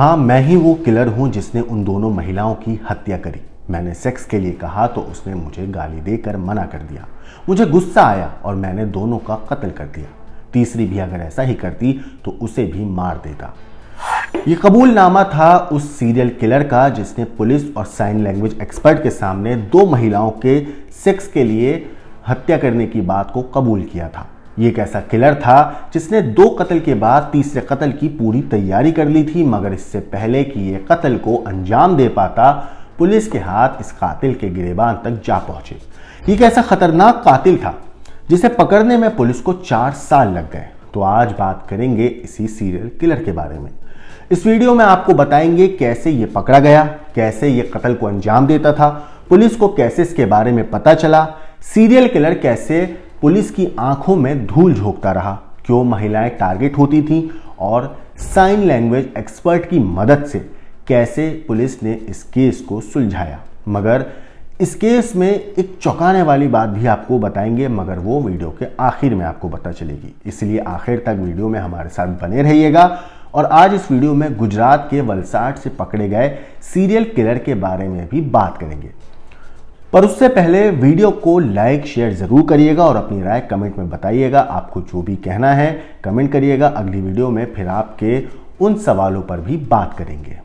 हाँ मैं ही वो किलर हूँ जिसने उन दोनों महिलाओं की हत्या करी मैंने सेक्स के लिए कहा तो उसने मुझे गाली देकर मना कर दिया मुझे गुस्सा आया और मैंने दोनों का कत्ल कर दिया तीसरी भी अगर ऐसा ही करती तो उसे भी मार देता ये कबूलनामा था उस सीरियल किलर का जिसने पुलिस और साइन लैंग्वेज एक्सपर्ट के सामने दो महिलाओं के सेक्स के लिए हत्या करने की बात को कबूल किया था ये एक ऐसा किलर था जिसने दो कत्ल के बाद तीसरे कत्ल की पूरी तैयारी कर ली थी मगर इससे पहले कि ये कत्ल को अंजाम दे पाता पुलिस के हाथ इस कातिल के गिरेबान तक जा पहुंचे ये एक ऐसा खतरनाक कातिल था जिसे पकड़ने में पुलिस को चार साल लग गए तो आज बात करेंगे इसी सीरियल किलर के बारे में इस वीडियो में आपको बताएंगे कैसे ये पकड़ा गया कैसे ये कत्ल को अंजाम देता था पुलिस को कैसे इसके बारे में पता चला सीरियल किलर कैसे पुलिस की आंखों में धूल झोंकता रहा क्यों महिलाएं टारगेट होती थीं और साइन लैंग्वेज एक्सपर्ट की मदद से कैसे पुलिस ने इस केस को सुलझाया मगर इस केस में एक चौंकाने वाली बात भी आपको बताएंगे मगर वो वीडियो के आखिर में आपको पता चलेगी इसलिए आखिर तक वीडियो में हमारे साथ बने रहिएगा और आज इस वीडियो में गुजरात के वलसाड से पकड़े गए सीरियल किलर के बारे में भी बात करेंगे पर उससे पहले वीडियो को लाइक शेयर ज़रूर करिएगा और अपनी राय कमेंट में बताइएगा आपको जो भी कहना है कमेंट करिएगा अगली वीडियो में फिर आपके उन सवालों पर भी बात करेंगे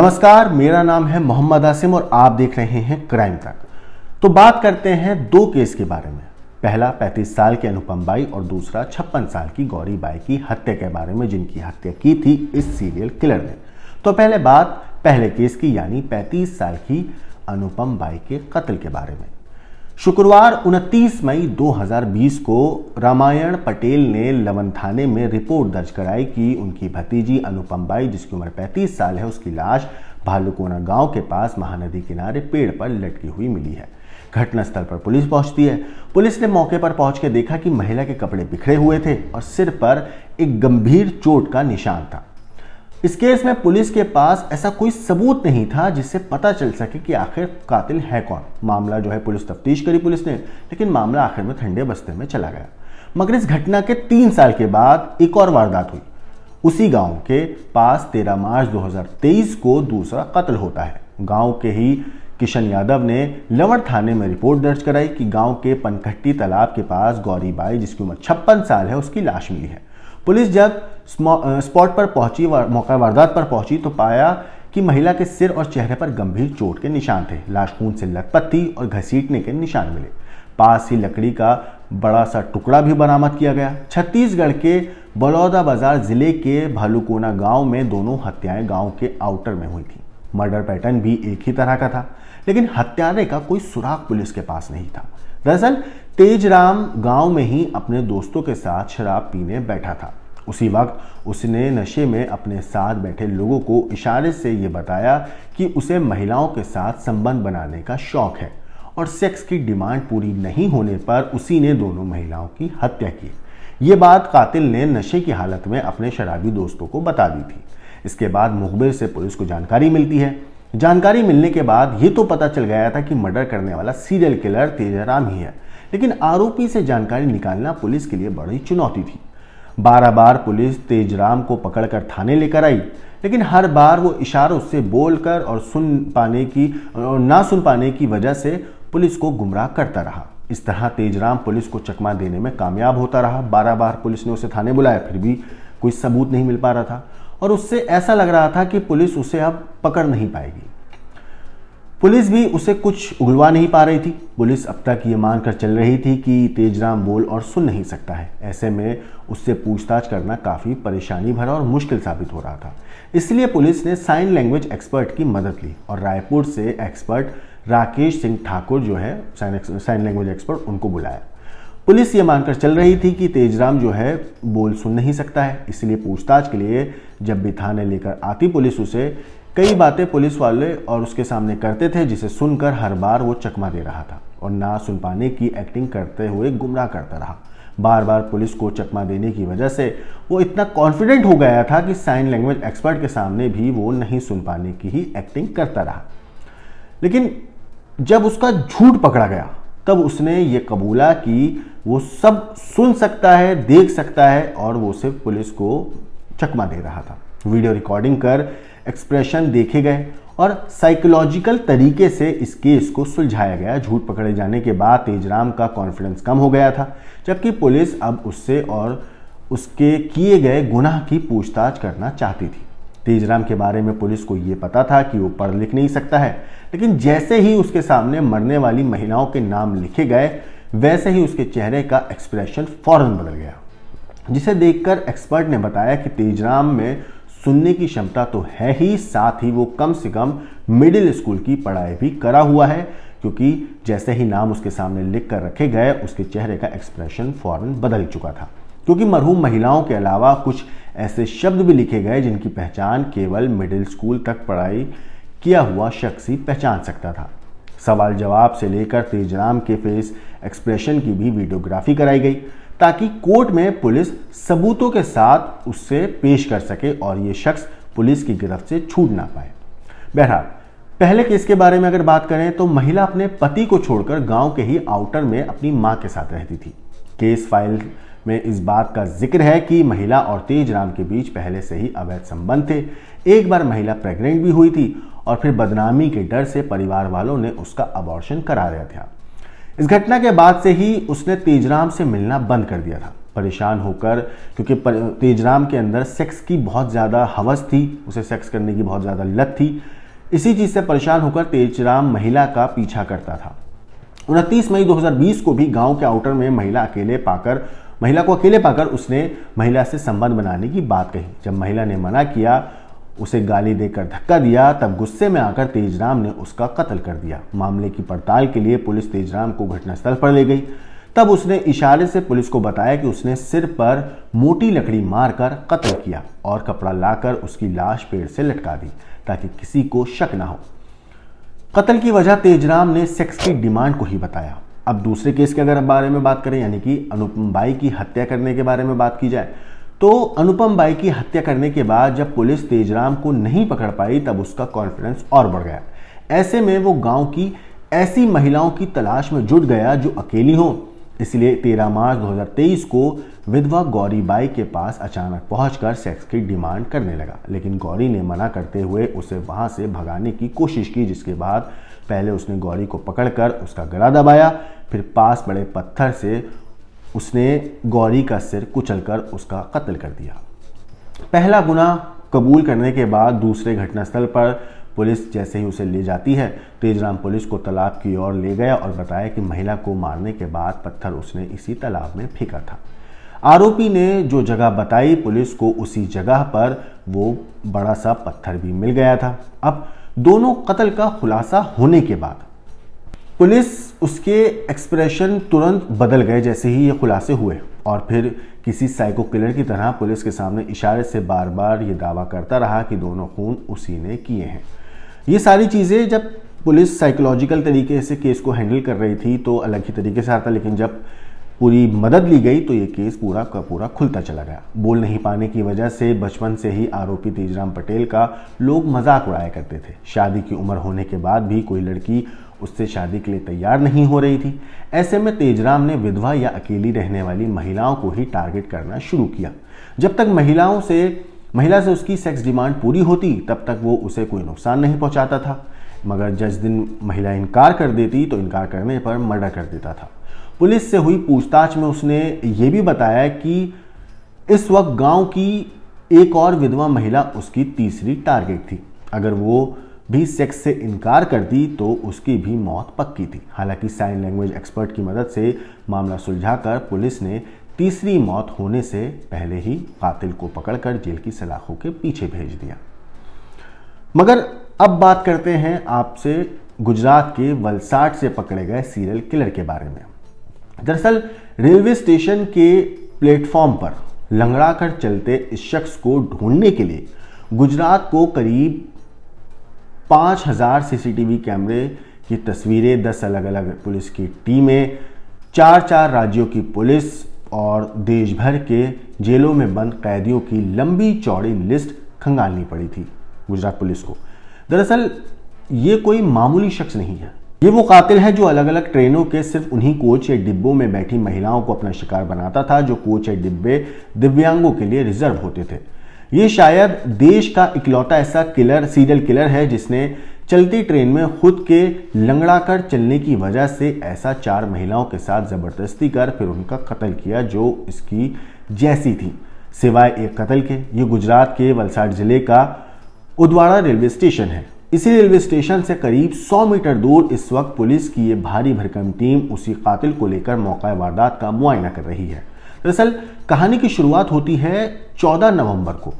नमस्कार मेरा नाम है मोहम्मद आसिम और आप देख रहे हैं क्राइम तक तो बात करते हैं दो केस के बारे में पहला 35 साल के अनुपम बाई और दूसरा छप्पन साल की गौरी बाई की हत्या के बारे में जिनकी हत्या की थी इस सीरियल किलर ने तो पहले बात पहले केस की यानी 35 साल की अनुपम बाई के कत्ल के बारे में शुक्रवार 29 मई 2020 को रामायण पटेल ने लवन थाने में रिपोर्ट दर्ज कराई कि उनकी भतीजी अनुपम बाई जिसकी उम्र 35 साल है उसकी लाश भालुकोना गांव के पास महानदी किनारे पेड़ पर लटकी हुई मिली है घटनास्थल पर पुलिस पहुंचती है पुलिस ने मौके पर पहुंच के देखा कि महिला के कपड़े बिखरे हुए थे और सिर पर एक गंभीर चोट का निशान था इस केस में पुलिस के पास ऐसा कोई सबूत नहीं था जिससे पता चल सके कि आखिर कातिल है कौन मामला जो है पुलिस तफ्तीश करी पुलिस ने लेकिन मामला आखिर में ठंडे बस्ते में चला गया मगर इस घटना के तीन साल के बाद एक और वारदात हुई उसी गांव के पास 13 मार्च 2023 को दूसरा कत्ल होता है गांव के ही किशन यादव ने लवड़ थाने में रिपोर्ट दर्ज कराई कि गांव के पनखट्टी तालाब के पास गौरीबाई जिसकी उम्र छप्पन साल है उसकी लाश मिली है पुलिस जब स्पॉट पर पहुंची मौका वारदात पर पहुंची तो पाया कि महिला के सिर और चेहरे पर गंभीर चोट के निशान थे लाश खून से लथपथ थी और घसीटने के निशान मिले पास ही लकड़ी का बड़ा सा टुकड़ा भी बरामद किया गया छत्तीसगढ़ के बलौदा बाजार जिले के भालूकोना गांव में दोनों हत्याएं गांव के आउटर में हुई थी मर्डर पैटर्न भी एक ही तरह का था लेकिन हत्यारे का कोई सुराग पुलिस के पास नहीं था दरअसल तेजराम गांव में ही अपने दोस्तों के साथ शराब पीने बैठा था उसी वक्त उसने नशे में अपने साथ बैठे लोगों को इशारे से ये बताया कि उसे महिलाओं के साथ संबंध बनाने का शौक है और सेक्स की डिमांड पूरी नहीं होने पर उसी ने दोनों महिलाओं की हत्या की ये बात कातिल ने नशे की हालत में अपने शराबी दोस्तों को बता दी थी इसके बाद मुखबिर से पुलिस को जानकारी मिलती है जानकारी मिलने के बाद ये तो पता चल गया था कि मर्डर करने वाला सीरियल किलर तेजाराम ही है लेकिन आरोपी से जानकारी निकालना पुलिस के लिए बड़ी चुनौती थी बारह बार पुलिस तेजराम को पकड़कर थाने लेकर आई लेकिन हर बार वो इशारों से बोलकर और सुन पाने की और ना सुन पाने की वजह से पुलिस को गुमराह करता रहा इस तरह तेजराम पुलिस को चकमा देने में कामयाब होता रहा बारह बार पुलिस ने उसे थाने बुलाया फिर भी कोई सबूत नहीं मिल पा रहा था और उससे ऐसा लग रहा था कि पुलिस उसे अब पकड़ नहीं पाएगी पुलिस भी उसे कुछ उगलवा नहीं पा रही थी पुलिस अब तक ये मानकर चल रही थी कि तेजराम बोल और सुन नहीं सकता है ऐसे में उससे पूछताछ करना काफ़ी परेशानी भरा और मुश्किल साबित हो रहा था इसलिए पुलिस ने साइन लैंग्वेज एक्सपर्ट की मदद ली और रायपुर से एक्सपर्ट राकेश सिंह ठाकुर जो है साइन लैंग्वेज एक्सपर्ट उनको बुलाया पुलिस ये मानकर चल रही थी कि तेजराम जो है बोल सुन नहीं सकता है इसलिए पूछताछ के लिए जब भी थाने लेकर आती पुलिस उसे कई बातें पुलिस वाले और उसके सामने करते थे जिसे सुनकर हर बार वो चकमा दे रहा था और ना सुन पाने की एक्टिंग करते हुए गुमराह करता रहा बार बार पुलिस को चकमा देने की वजह से वो इतना कॉन्फिडेंट हो गया था कि साइन लैंग्वेज एक्सपर्ट के सामने भी वो नहीं सुन पाने की ही एक्टिंग करता रहा लेकिन जब उसका झूठ पकड़ा गया तब उसने ये कबूला कि वो सब सुन सकता है देख सकता है और वो सिर्फ पुलिस को चकमा दे रहा था वीडियो रिकॉर्डिंग कर एक्सप्रेशन देखे गए और साइकोलॉजिकल तरीके से इस केस को सुलझाया गया झूठ पकड़े जाने के बाद तेजराम का कॉन्फिडेंस कम हो गया था जबकि पुलिस अब उससे और उसके किए गए गुनाह की पूछताछ करना चाहती थी तेजराम के बारे में पुलिस को ये पता था कि वो पढ़ लिख नहीं सकता है लेकिन जैसे ही उसके सामने मरने वाली महिलाओं के नाम लिखे गए वैसे ही उसके चेहरे का एक्सप्रेशन फौरन बदल गया जिसे देखकर एक्सपर्ट ने बताया कि तेजराम में सुनने की क्षमता तो है ही साथ ही वो कम से कम मिडिल स्कूल की पढ़ाई भी करा हुआ है क्योंकि जैसे ही नाम उसके सामने लिख कर रखे गए उसके चेहरे का एक्सप्रेशन फ़ौरन बदल चुका था क्योंकि मरहूम महिलाओं के अलावा कुछ ऐसे शब्द भी लिखे गए जिनकी पहचान केवल मिडिल स्कूल तक पढ़ाई किया हुआ शख्स ही पहचान सकता था सवाल जवाब से लेकर तेजराम के फेस एक्सप्रेशन की भी वीडियोग्राफी कराई गई ताकि कोर्ट में पुलिस सबूतों के साथ उससे पेश कर सके और ये शख्स पुलिस की गिरफ्त से छूट ना पाए बहरहाल पहले केस के बारे में अगर बात करें तो महिला अपने पति को छोड़कर गांव के ही आउटर में अपनी मां के साथ रहती थी केस फाइल में इस बात का जिक्र है कि महिला और तेज राम के बीच पहले से ही अवैध संबंध थे एक बार महिला प्रेग्नेंट भी हुई थी और फिर बदनामी के डर से परिवार वालों ने उसका अबॉर्शन करा दिया था इस घटना के बाद से ही उसने तेजराम से मिलना बंद कर दिया था परेशान होकर क्योंकि तेजराम के अंदर सेक्स की बहुत ज़्यादा हवस थी उसे सेक्स करने की बहुत ज़्यादा लत थी इसी चीज़ से परेशान होकर तेजराम महिला का पीछा करता था उनतीस मई 2020 को भी गांव के आउटर में महिला अकेले पाकर महिला को अकेले पाकर उसने महिला से संबंध बनाने की बात कही जब महिला ने मना किया उसे गाली देकर धक्का दिया तब गुस्से में आकर तेजराम ने उसका कत्ल कर दिया मामले की पड़ताल के लिए पुलिस तेजराम को घटनास्थल पर ले गई तब उसने इशारे से पुलिस को बताया कि उसने सिर पर मोटी लकड़ी मारकर कत्ल किया और कपड़ा लाकर उसकी लाश पेड़ से लटका दी ताकि किसी को शक ना हो कत्ल की वजह तेजराम ने सेक्स की डिमांड को ही बताया अब दूसरे केस के अगर बारे में बात करें यानी कि अनुपम बाई की हत्या करने के बारे में बात की जाए तो अनुपम बाई की हत्या करने के बाद जब पुलिस तेजराम को नहीं पकड़ पाई तब उसका कॉन्फिडेंस और बढ़ गया ऐसे में वो गांव की ऐसी महिलाओं की तलाश में जुट गया जो अकेली हों इसलिए 13 मार्च 2023 को विधवा गौरी बाई के पास अचानक पहुंचकर सेक्स की डिमांड करने लगा लेकिन गौरी ने मना करते हुए उसे वहां से भगाने की कोशिश की जिसके बाद पहले उसने गौरी को पकड़कर उसका गला दबाया फिर पास बड़े पत्थर से उसने गौरी का सिर कुचलकर उसका कत्ल कर दिया पहला गुना कबूल करने के बाद दूसरे घटनास्थल पर पुलिस जैसे ही उसे ले जाती है तेजराम पुलिस को तालाब की ओर ले गया और बताया कि महिला को मारने के बाद पत्थर उसने इसी तालाब में फेंका था आरोपी ने जो जगह बताई पुलिस को उसी जगह पर वो बड़ा सा पत्थर भी मिल गया था अब दोनों कत्ल का खुलासा होने के बाद पुलिस उसके एक्सप्रेशन तुरंत बदल गए जैसे ही ये खुलासे हुए और फिर किसी साइको किलर की तरह पुलिस के सामने इशारे से बार बार ये दावा करता रहा कि दोनों खून उसी ने किए हैं ये सारी चीज़ें जब पुलिस साइकोलॉजिकल तरीके से केस को हैंडल कर रही थी तो अलग ही तरीके से आता लेकिन जब पूरी मदद ली गई तो ये केस पूरा का पूरा खुलता चला गया बोल नहीं पाने की वजह से बचपन से ही आरोपी तेजराम पटेल का लोग मजाक उड़ाया करते थे शादी की उम्र होने के बाद भी कोई लड़की उससे शादी के लिए तैयार नहीं हो रही थी ऐसे में तेजराम ने विधवा या अकेली रहने वाली महिलाओं को ही टारगेट करना शुरू किया जब तक महिलाओं से महिला से उसकी सेक्स डिमांड पूरी होती तब तक वो उसे कोई नुकसान नहीं पहुंचाता था मगर जिस दिन महिला इनकार कर देती तो इनकार करने पर मर्डर कर देता था पुलिस से हुई पूछताछ में उसने ये भी बताया कि इस वक्त गांव की एक और विधवा महिला उसकी तीसरी टारगेट थी अगर वो भी सेक्स से इनकार कर दी तो उसकी भी मौत पक्की थी हालांकि साइन लैंग्वेज एक्सपर्ट की मदद से मामला सुलझाकर पुलिस ने तीसरी मौत होने से पहले ही कातिल को पकड़कर जेल की सलाखों के पीछे भेज दिया मगर अब बात करते हैं आपसे गुजरात के वलसाड से पकड़े गए सीरियल किलर के बारे में दरअसल रेलवे स्टेशन के प्लेटफॉर्म पर लंगड़ा कर चलते इस शख्स को ढूंढने के लिए गुजरात को करीब 5000 सीसीटीवी कैमरे की तस्वीरें 10 अलग अलग पुलिस की टीमें चार चार राज्यों की पुलिस और देश भर के जेलों में बंद कैदियों की लंबी चौड़ी लिस्ट खंगालनी पड़ी थी गुजरात पुलिस को दरअसल ये कोई मामूली शख्स नहीं है ये वो कातिल है जो अलग अलग ट्रेनों के सिर्फ उन्हीं कोच या डिब्बों में बैठी महिलाओं को अपना शिकार बनाता था जो कोच या डिब्बे दिव्यांगों के लिए रिजर्व होते थे ये शायद देश का इकलौता ऐसा किलर सीरियल किलर है जिसने चलती ट्रेन में खुद के लंगड़ाकर चलने की वजह से ऐसा चार महिलाओं के साथ ज़बरदस्ती कर फिर उनका कत्ल किया जो इसकी जैसी थी सिवाय एक कत्ल के ये गुजरात के वलसाड ज़िले का उदवाड़ा रेलवे स्टेशन है इसी रेलवे स्टेशन से करीब 100 मीटर दूर इस वक्त पुलिस की ये भारी भरकम टीम उसी कातिल को लेकर मौका वारदात का मुआयना कर रही है दरअसल कहानी की शुरुआत होती है 14 नवंबर को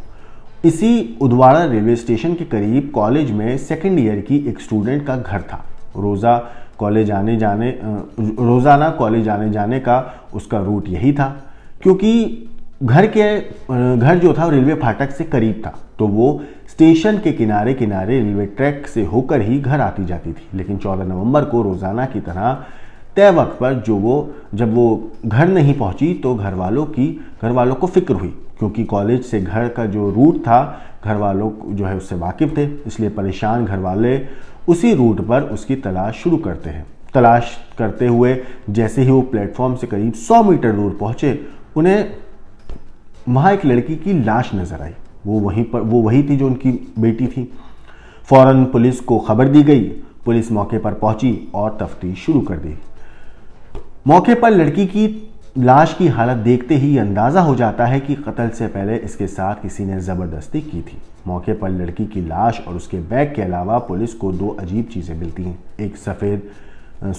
इसी उदवाड़ा रेलवे स्टेशन के करीब कॉलेज में सेकेंड ईयर की एक स्टूडेंट का घर था रोज़ा कॉलेज आने जाने रोज़ाना कॉलेज आने जाने का उसका रूट यही था क्योंकि घर के घर जो था रेलवे फाटक से करीब था तो वो स्टेशन के किनारे किनारे रेलवे ट्रैक से होकर ही घर आती जाती थी लेकिन 14 नवंबर को रोज़ाना की तरह तय वक्त पर जो वो जब वो घर नहीं पहुंची तो घर वालों की घर वालों को फिक्र हुई क्योंकि कॉलेज से घर का जो रूट था घर वालों जो है उससे वाकिफ थे इसलिए परेशान घर वाले उसी रूट पर उसकी तलाश शुरू करते हैं तलाश करते हुए जैसे ही वो प्लेटफॉर्म से करीब 100 मीटर दूर पहुंचे उन्हें वहाँ एक लड़की की लाश नज़र आई वो वहीं पर वो वही थी जो उनकी बेटी थी फ़ौरन पुलिस को खबर दी गई पुलिस मौके पर पहुंची और तफ्तीश शुरू कर दी मौके पर लड़की की लाश की हालत देखते ही अंदाज़ा हो जाता है कि कत्ल से पहले इसके साथ किसी ने ज़बरदस्ती की थी मौके पर लड़की की लाश और उसके बैग के अलावा पुलिस को दो अजीब चीज़ें मिलती हैं एक सफ़ेद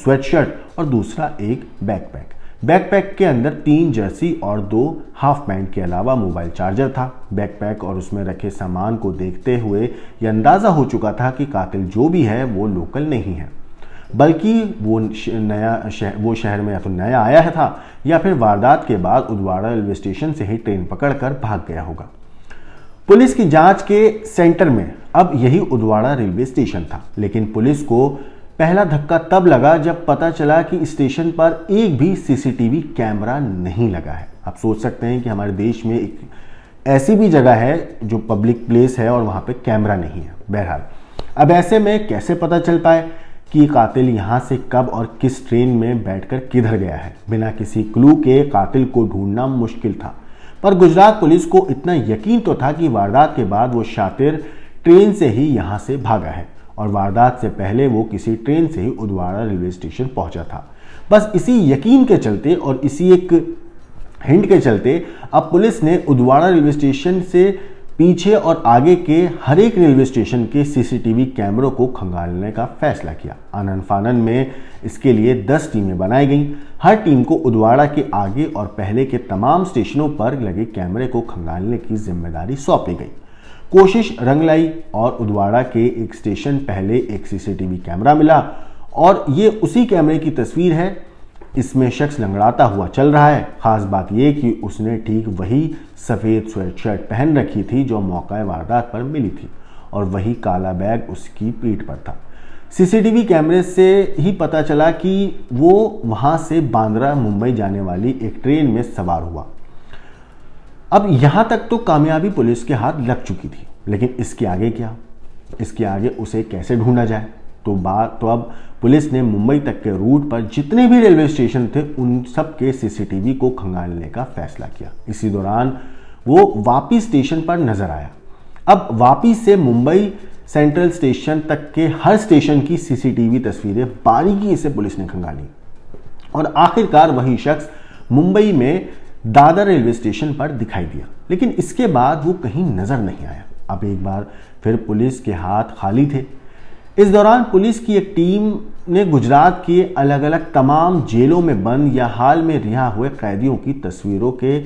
स्वेटशर्ट और दूसरा एक बैकपैक बैकपैक के अंदर तीन जर्सी और दो हाफ पैंट के अलावा मोबाइल चार्जर था बैकपैक और उसमें रखे सामान को देखते हुए यह अंदाज़ा हो चुका था कि कातिल जो भी है वो लोकल नहीं है बल्कि वो नया शहर वो शहर में या तो नया आया है था या फिर वारदात के बाद उदवाड़ा रेलवे स्टेशन से ही ट्रेन पकड़कर भाग गया होगा पुलिस की जांच के सेंटर में अब यही उदवाड़ा रेलवे स्टेशन था लेकिन पुलिस को पहला धक्का तब लगा जब पता चला कि स्टेशन पर एक भी सीसीटीवी कैमरा नहीं लगा है आप सोच सकते हैं कि हमारे देश में एक ऐसी भी जगह है जो पब्लिक प्लेस है और वहाँ पे कैमरा नहीं है बहरहाल अब ऐसे में कैसे पता चल पाए कि कातिल यहाँ से कब और किस ट्रेन में बैठकर किधर गया है बिना किसी क्लू के कातिल को ढूंढना मुश्किल था पर गुजरात पुलिस को इतना यकीन तो था कि वारदात के बाद वो शातिर ट्रेन से ही यहाँ से भागा है और वारदात से पहले वो किसी ट्रेन से ही उदवाड़ा रेलवे स्टेशन पहुंचा था बस इसी यकीन के चलते और इसी एक हिंट के चलते अब पुलिस ने उदवाड़ा रेलवे स्टेशन से पीछे और आगे के हर एक रेलवे स्टेशन के सीसीटीवी कैमरों को खंगालने का फैसला किया आनंद फानन में इसके लिए 10 टीमें बनाई गईं हर टीम को उदवाड़ा के आगे और पहले के तमाम स्टेशनों पर लगे कैमरे को खंगालने की जिम्मेदारी सौंपी गई कोशिश रंग लाई और उदवाड़ा के एक स्टेशन पहले एक सीसीटीवी कैमरा मिला और ये उसी कैमरे की तस्वीर है इसमें शख्स लंगड़ाता हुआ चल रहा है ख़ास बात यह कि उसने ठीक वही सफ़ेद स्वेटशर्ट पहन रखी थी जो मौका वारदात पर मिली थी और वही काला बैग उसकी पीठ पर था सीसीटीवी कैमरे से ही पता चला कि वो वहाँ से बांद्रा मुंबई जाने वाली एक ट्रेन में सवार हुआ अब यहां तक तो कामयाबी पुलिस के हाथ लग चुकी थी लेकिन इसके आगे क्या इसके आगे उसे कैसे ढूंढा जाए तो बात तो अब पुलिस ने मुंबई तक के रूट पर जितने भी रेलवे स्टेशन थे उन सब के सीसीटीवी को खंगालने का फैसला किया इसी दौरान वो वापी स्टेशन पर नजर आया अब वापी से मुंबई सेंट्रल स्टेशन तक के हर स्टेशन की सीसीटीवी तस्वीरें बारीकी से पुलिस ने खंगाली और आखिरकार वही शख्स मुंबई में दादर रेलवे स्टेशन पर दिखाई दिया लेकिन इसके बाद वो कहीं नज़र नहीं आया अब एक बार फिर पुलिस के हाथ खाली थे इस दौरान पुलिस की एक टीम ने गुजरात के अलग अलग तमाम जेलों में बंद या हाल में रिहा हुए कैदियों की तस्वीरों के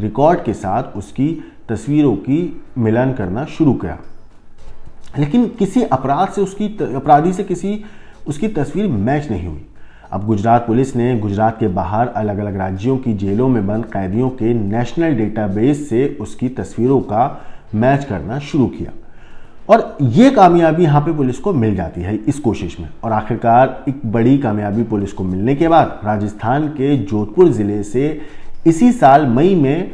रिकॉर्ड के साथ उसकी तस्वीरों की मिलन करना शुरू किया लेकिन किसी अपराध से उसकी अपराधी से किसी उसकी तस्वीर मैच नहीं हुई अब गुजरात पुलिस ने गुजरात के बाहर अलग अलग राज्यों की जेलों में बंद कैदियों के नेशनल डेटाबेस से उसकी तस्वीरों का मैच करना शुरू किया और ये कामयाबी यहाँ पे पुलिस को मिल जाती है इस कोशिश में और आखिरकार एक बड़ी कामयाबी पुलिस को मिलने के बाद राजस्थान के जोधपुर ज़िले से इसी साल मई में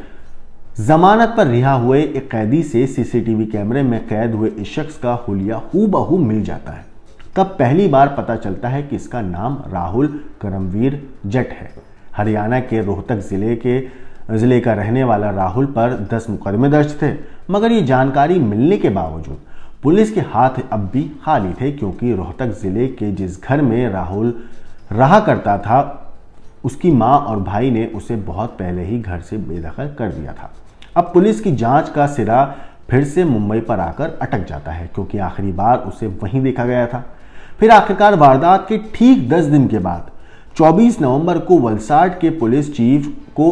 जमानत पर रिहा हुए एक कैदी से सीसीटीवी कैमरे में कैद हुए इस शख्स का हुलिया हु मिल जाता है तब पहली बार पता चलता है कि इसका नाम राहुल करमवीर जट है हरियाणा के रोहतक ज़िले के ज़िले का रहने वाला राहुल पर दस मुकदमे दर्ज थे मगर ये जानकारी मिलने के बावजूद पुलिस के हाथ अब भी खाली थे क्योंकि रोहतक ज़िले के जिस घर में राहुल रहा करता था उसकी माँ और भाई ने उसे बहुत पहले ही घर से बेदखल कर दिया था अब पुलिस की जांच का सिरा फिर से मुंबई पर आकर अटक जाता है क्योंकि आखिरी बार उसे वहीं देखा गया था फिर आखिरकार वारदात के ठीक दस दिन के बाद 24 नवंबर को वलसाड के पुलिस चीफ को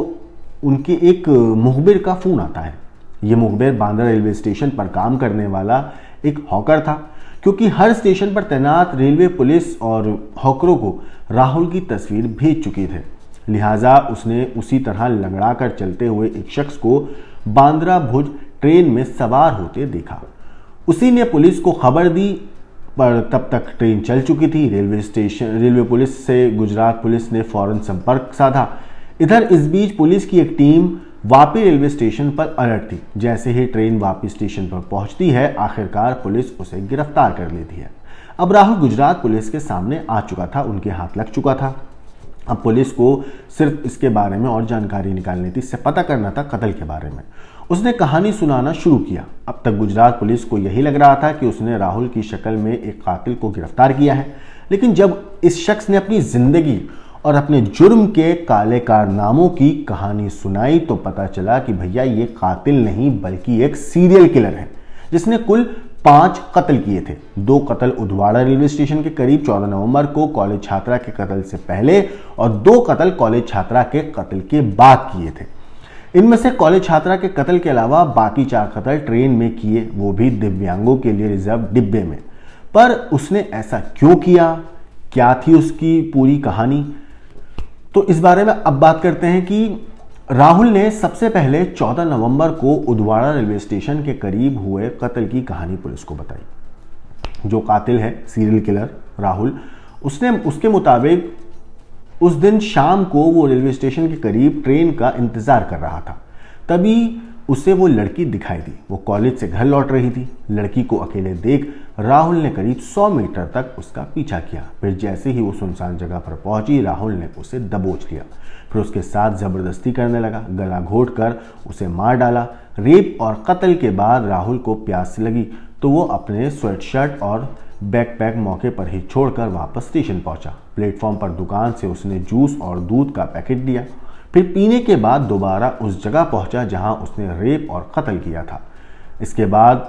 उनके एक मुखबिर का फ़ोन आता है ये मुखबिर बांद्रा रेलवे स्टेशन पर काम करने वाला एक हॉकर था क्योंकि हर स्टेशन पर तैनात रेलवे पुलिस और हॉकरों को राहुल की तस्वीर भेज चुके थे लिहाजा उसने उसी तरह लंगड़ा कर चलते हुए एक शख्स को बांद्रा भुज ट्रेन में सवार होते देखा उसी ने पुलिस को खबर दी पर तब तक ट्रेन चल चुकी थी रेलवे स्टेशन रेलवे पुलिस से गुजरात पुलिस ने फौरन संपर्क साधा इधर इस बीच पुलिस की एक टीम वापी रेलवे स्टेशन पर अलर्ट थी जैसे ही ट्रेन वापी स्टेशन पर पहुंचती है आखिरकार पुलिस उसे गिरफ्तार कर लेती है अब राहुल गुजरात पुलिस के सामने आ चुका था उनके हाथ लग चुका था अब पुलिस को सिर्फ इसके बारे में और जानकारी निकालनी थी इससे पता करना था कत्ल के बारे में उसने कहानी सुनाना शुरू किया अब तक गुजरात पुलिस को यही लग रहा था कि उसने राहुल की शक्ल में एक कातिल को गिरफ्तार किया है लेकिन जब इस शख्स ने अपनी ज़िंदगी और अपने जुर्म के काले कारनामों की कहानी सुनाई तो पता चला कि भैया ये कातिल नहीं बल्कि एक सीरियल किलर है जिसने कुल पांच कत्ल किए थे दो कत्ल उधवाड़ा रेलवे स्टेशन के करीब 14 नवंबर को कॉलेज छात्रा के कत्ल से पहले और दो कत्ल कॉलेज छात्रा के कत्ल के बाद किए थे इनमें से कॉलेज छात्रा के कत्ल के अलावा बाकी चार कत्ल ट्रेन में किए वो भी दिव्यांगों के लिए रिजर्व डिब्बे में पर उसने ऐसा क्यों किया क्या थी उसकी पूरी कहानी तो इस बारे में अब बात करते हैं कि राहुल ने सबसे पहले 14 नवंबर को उदवाड़ा रेलवे स्टेशन के करीब हुए कत्ल की कहानी पुलिस को बताई जो कातिल है सीरियल किलर राहुल उसने उसके मुताबिक उस दिन शाम को वो रेलवे स्टेशन के करीब ट्रेन का इंतज़ार कर रहा था तभी उसे वो लड़की दिखाई दी वो कॉलेज से घर लौट रही थी लड़की को अकेले देख राहुल ने करीब 100 मीटर तक उसका पीछा किया फिर जैसे ही वो सुनसान जगह पर पहुंची राहुल ने उसे दबोच लिया फिर उसके साथ ज़बरदस्ती करने लगा गला घोट कर उसे मार डाला रेप और कत्ल के बाद राहुल को प्यास लगी तो वो अपने स्वेटशर्ट और बैकपैक मौके पर ही छोड़कर वापस स्टेशन पहुंचा प्लेटफॉर्म पर दुकान से उसने जूस और दूध का पैकेट दिया फिर पीने के बाद दोबारा उस जगह पहुंचा जहां उसने रेप और कत्ल किया था इसके बाद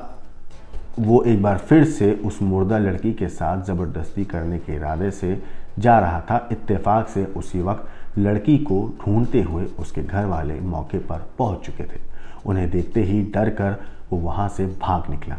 वो एक बार फिर से उस मुर्दा लड़की के साथ ज़बरदस्ती करने के इरादे से जा रहा था इत्तेफाक से उसी वक्त लड़की को ढूंढते हुए उसके घर वाले मौके पर पहुंच चुके थे उन्हें देखते ही डर कर वो वहाँ से भाग निकला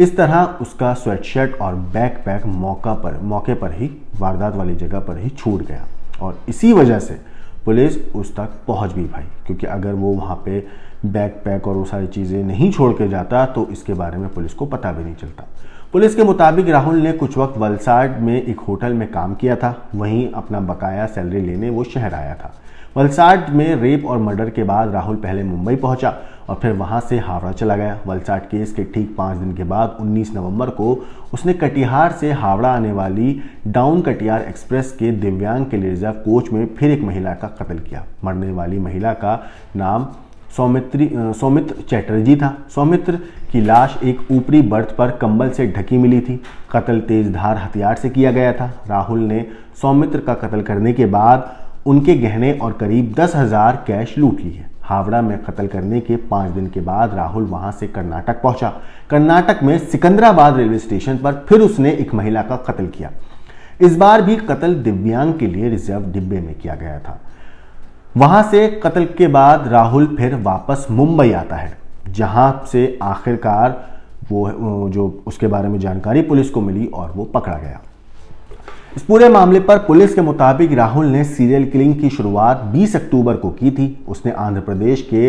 इस तरह उसका स्वेटशर्ट और बैकपैक मौका पर मौके पर ही वारदात वाली जगह पर ही छूट गया और इसी वजह से पुलिस उस तक पहुंच भी पाई क्योंकि अगर वो वहाँ पे बैकपैक और वो सारी चीज़ें नहीं छोड़ के जाता तो इसके बारे में पुलिस को पता भी नहीं चलता पुलिस के मुताबिक राहुल ने कुछ वक्त वलसाड में एक होटल में काम किया था वहीं अपना बकाया सैलरी लेने वो शहर आया था वलसाड में रेप और मर्डर के बाद राहुल पहले मुंबई पहुंचा और फिर वहां से हावड़ा चला गया वलसाड केस के ठीक पाँच दिन के बाद 19 नवंबर को उसने कटिहार से हावड़ा आने वाली डाउन कटिहार एक्सप्रेस के दिव्यांग के लिए रिजर्व कोच में फिर एक महिला का कत्ल किया मरने वाली महिला का नाम सौमित्री सौमित्र चैटर्जी था सौमित्र की लाश एक ऊपरी बर्थ पर कंबल से ढकी मिली थी कत्ल धार हथियार से किया गया था राहुल ने सौमित्र का कत्ल करने के बाद उनके गहने और करीब दस हज़ार कैश लूट लिए हावड़ा में कत्ल करने के पाँच दिन के बाद राहुल वहां से कर्नाटक पहुंचा कर्नाटक में सिकंदराबाद रेलवे स्टेशन पर फिर उसने एक महिला का कत्ल किया इस बार भी कत्ल दिव्यांग के लिए रिजर्व डिब्बे में किया गया था वहां से कत्ल के बाद राहुल फिर वापस मुंबई आता है जहां से आखिरकार वो जो उसके बारे में जानकारी पुलिस को मिली और वो पकड़ा गया इस पूरे मामले पर पुलिस के मुताबिक राहुल ने सीरियल किलिंग की शुरुआत 20 अक्टूबर को की थी उसने आंध्र प्रदेश के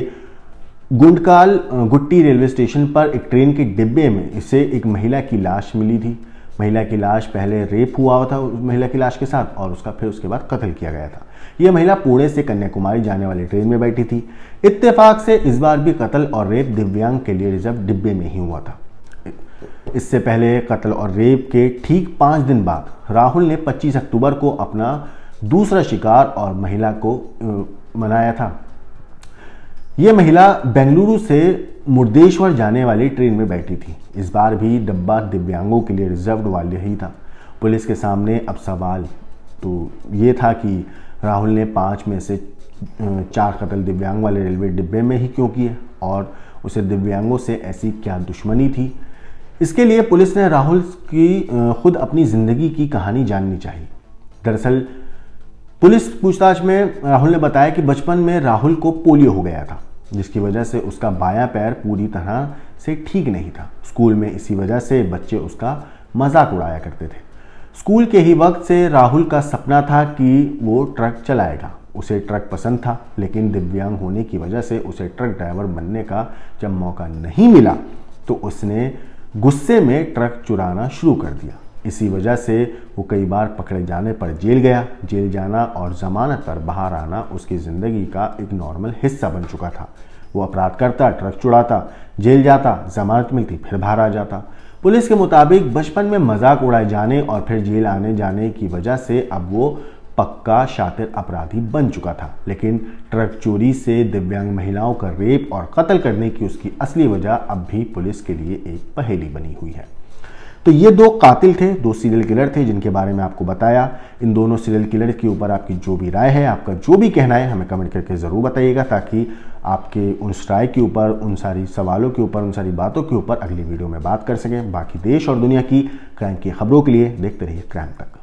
गुंडकाल गुट्टी रेलवे स्टेशन पर एक ट्रेन के डिब्बे में इसे एक महिला की लाश मिली थी महिला की लाश पहले रेप हुआ था महिला की लाश के साथ और उसका फिर उसके बाद कत्ल किया गया था यह महिला पुणे से कन्याकुमारी जाने वाली ट्रेन में बैठी थी इत्तेफाक से इस बार भी कत्ल और रेप दिव्यांग के लिए रिजर्व डिब्बे में ही हुआ था इससे पहले कत्ल और रेप के ठीक पाँच दिन बाद राहुल ने 25 अक्टूबर को अपना दूसरा शिकार और महिला को मनाया था यह महिला बेंगलुरु से मुर्देश्वर जाने वाली ट्रेन में बैठी थी इस बार भी डब्बा दिव्यांगों के लिए रिजर्व वाले ही था पुलिस के सामने अब सवाल तो ये था कि राहुल ने पाँच में से चार कतल दिव्यांग वाले रेलवे डिब्बे में ही क्यों किए और उसे दिव्यांगों से ऐसी क्या दुश्मनी थी इसके लिए पुलिस ने राहुल की खुद अपनी ज़िंदगी की कहानी जाननी चाहिए दरअसल पुलिस पूछताछ में राहुल ने बताया कि बचपन में राहुल को पोलियो हो गया था जिसकी वजह से उसका बाया पैर पूरी तरह से ठीक नहीं था स्कूल में इसी वजह से बच्चे उसका मजाक उड़ाया करते थे स्कूल के ही वक्त से राहुल का सपना था कि वो ट्रक चलाएगा उसे ट्रक पसंद था लेकिन दिव्यांग होने की वजह से उसे ट्रक ड्राइवर बनने का जब मौका नहीं मिला तो उसने गुस्से में ट्रक चुराना शुरू कर दिया इसी वजह से वो कई बार पकड़े जाने पर जेल गया जेल जाना और ज़मानत पर बाहर आना उसकी ज़िंदगी का एक नॉर्मल हिस्सा बन चुका था वो अपराध करता ट्रक चुड़ाता जेल जाता जमानत मिलती फिर बाहर आ जाता पुलिस के मुताबिक बचपन में मजाक उड़ाए जाने और फिर जेल आने जाने की वजह से अब वो पक्का शातिर अपराधी बन चुका था लेकिन ट्रक चोरी से दिव्यांग महिलाओं का रेप और कत्ल करने की उसकी असली वजह अब भी पुलिस के लिए एक पहेली बनी हुई है तो ये दो कातिल थे दो सीरियल किलर थे जिनके बारे में आपको बताया इन दोनों सीरियल किलर के ऊपर आपकी जो भी राय है आपका जो भी कहना है हमें कमेंट करके ज़रूर बताइएगा ताकि आपके उन राय के ऊपर उन सारी सवालों के ऊपर उन सारी बातों के ऊपर अगली वीडियो में बात कर सकें बाकी देश और दुनिया की क्राइम की खबरों के लिए देखते रहिए क्राइम तक